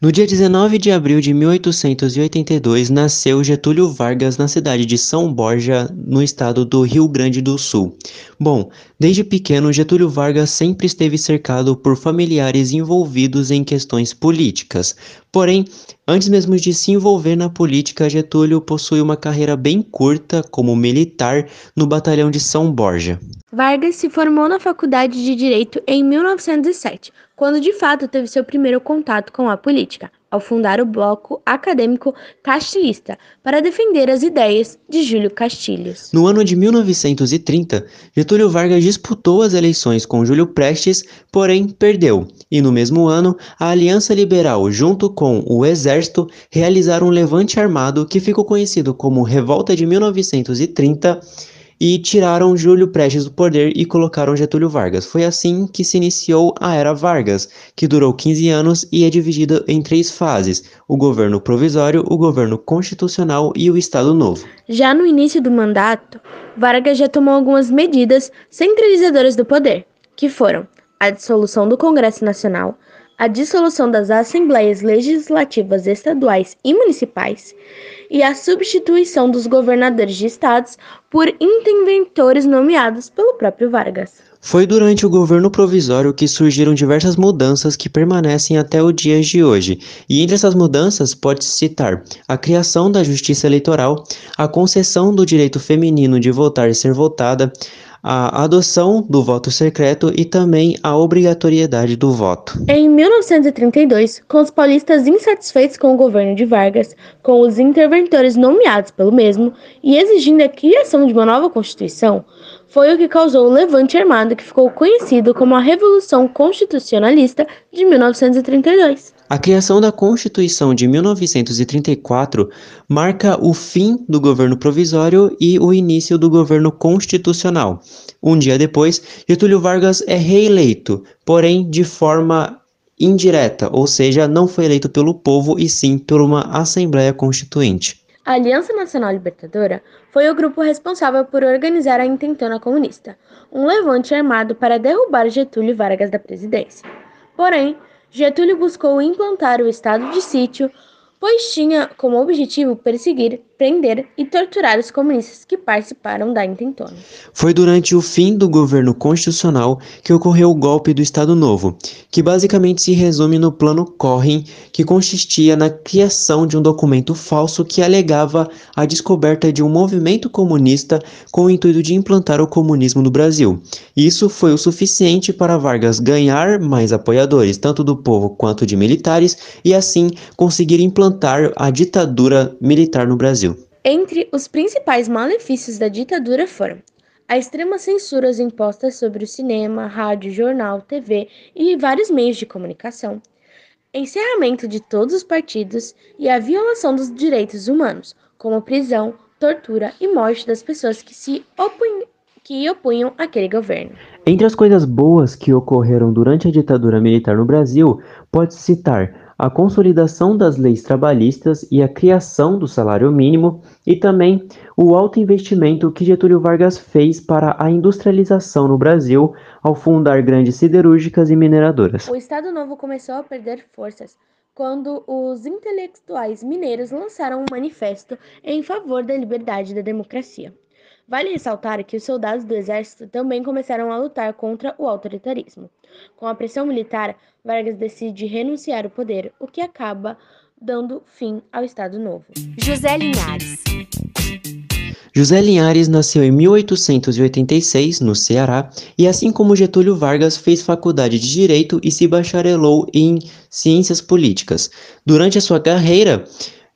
No dia 19 de abril de 1882, nasceu Getúlio Vargas na cidade de São Borja, no estado do Rio Grande do Sul. Bom, desde pequeno, Getúlio Vargas sempre esteve cercado por familiares envolvidos em questões políticas. Porém, Antes mesmo de se envolver na política, Getúlio possui uma carreira bem curta como militar no batalhão de São Borja. Vargas se formou na Faculdade de Direito em 1907, quando de fato teve seu primeiro contato com a política ao fundar o Bloco Acadêmico Castilhista para defender as ideias de Júlio Castilhos. No ano de 1930, Getúlio Vargas disputou as eleições com Júlio Prestes, porém perdeu, e no mesmo ano, a Aliança Liberal, junto com o Exército, realizaram um levante armado que ficou conhecido como Revolta de 1930 e tiraram Júlio Prestes do poder e colocaram Getúlio Vargas. Foi assim que se iniciou a Era Vargas, que durou 15 anos e é dividida em três fases: o governo provisório, o governo constitucional e o Estado Novo. Já no início do mandato, Vargas já tomou algumas medidas centralizadoras do poder, que foram a dissolução do Congresso Nacional, a dissolução das assembleias legislativas estaduais e municipais e a substituição dos governadores de estados por interventores nomeados pelo próprio Vargas. Foi durante o governo provisório que surgiram diversas mudanças que permanecem até os dias de hoje, e entre essas mudanças pode-se citar a criação da Justiça Eleitoral, a concessão do direito feminino de votar e ser votada, a adoção do voto secreto e também a obrigatoriedade do voto. Em 1932, com os paulistas insatisfeitos com o governo de Vargas, com os interventores nomeados pelo mesmo e exigindo a criação de uma nova Constituição, foi o que causou o levante armado que ficou conhecido como a Revolução Constitucionalista de 1932. A criação da Constituição de 1934 marca o fim do governo provisório e o início do governo constitucional. Um dia depois, Getúlio Vargas é reeleito, porém de forma indireta, ou seja, não foi eleito pelo povo e sim por uma Assembleia Constituinte. A Aliança Nacional Libertadora foi o grupo responsável por organizar a Intentona Comunista, um levante armado para derrubar Getúlio Vargas da presidência. Porém, Getúlio buscou implantar o estado de sítio, pois tinha como objetivo perseguir prender e torturar os comunistas que participaram da intentona. Foi durante o fim do governo constitucional que ocorreu o golpe do Estado Novo, que basicamente se resume no plano Corrin, que consistia na criação de um documento falso que alegava a descoberta de um movimento comunista com o intuito de implantar o comunismo no Brasil. Isso foi o suficiente para Vargas ganhar mais apoiadores, tanto do povo quanto de militares, e assim conseguir implantar a ditadura militar no Brasil. Entre os principais malefícios da ditadura foram a extrema censura impostas sobre o cinema, rádio, jornal, TV e vários meios de comunicação, encerramento de todos os partidos e a violação dos direitos humanos, como prisão, tortura e morte das pessoas que se opunham que opunham governo. Entre as coisas boas que ocorreram durante a ditadura militar no Brasil, pode-se citar a consolidação das leis trabalhistas e a criação do salário mínimo, e também o alto investimento que Getúlio Vargas fez para a industrialização no Brasil ao fundar grandes siderúrgicas e mineradoras. O Estado Novo começou a perder forças quando os intelectuais mineiros lançaram um manifesto em favor da liberdade e da democracia. Vale ressaltar que os soldados do exército também começaram a lutar contra o autoritarismo. Com a pressão militar, Vargas decide renunciar ao poder, o que acaba dando fim ao Estado Novo. José Linhares José Linhares nasceu em 1886, no Ceará, e assim como Getúlio Vargas, fez faculdade de Direito e se bacharelou em Ciências Políticas. Durante a sua carreira,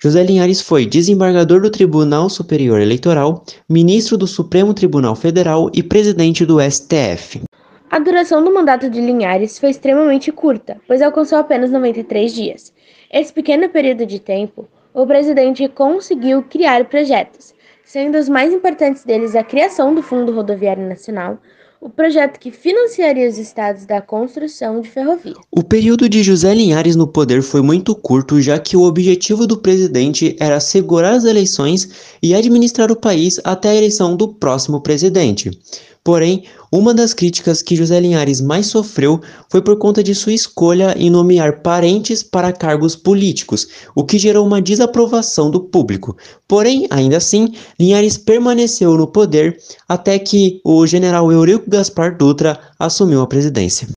José Linhares foi desembargador do Tribunal Superior Eleitoral, ministro do Supremo Tribunal Federal e presidente do STF. A duração do mandato de Linhares foi extremamente curta, pois alcançou apenas 93 dias. Esse pequeno período de tempo, o presidente conseguiu criar projetos, sendo os mais importantes deles a criação do Fundo Rodoviário Nacional, o projeto que financiaria os estados da construção de ferrovias. O período de José Linhares no poder foi muito curto, já que o objetivo do presidente era assegurar as eleições e administrar o país até a eleição do próximo presidente. Porém, uma das críticas que José Linhares mais sofreu foi por conta de sua escolha em nomear parentes para cargos políticos, o que gerou uma desaprovação do público. Porém, ainda assim, Linhares permaneceu no poder até que o general Eurico Gaspar Dutra assumiu a presidência.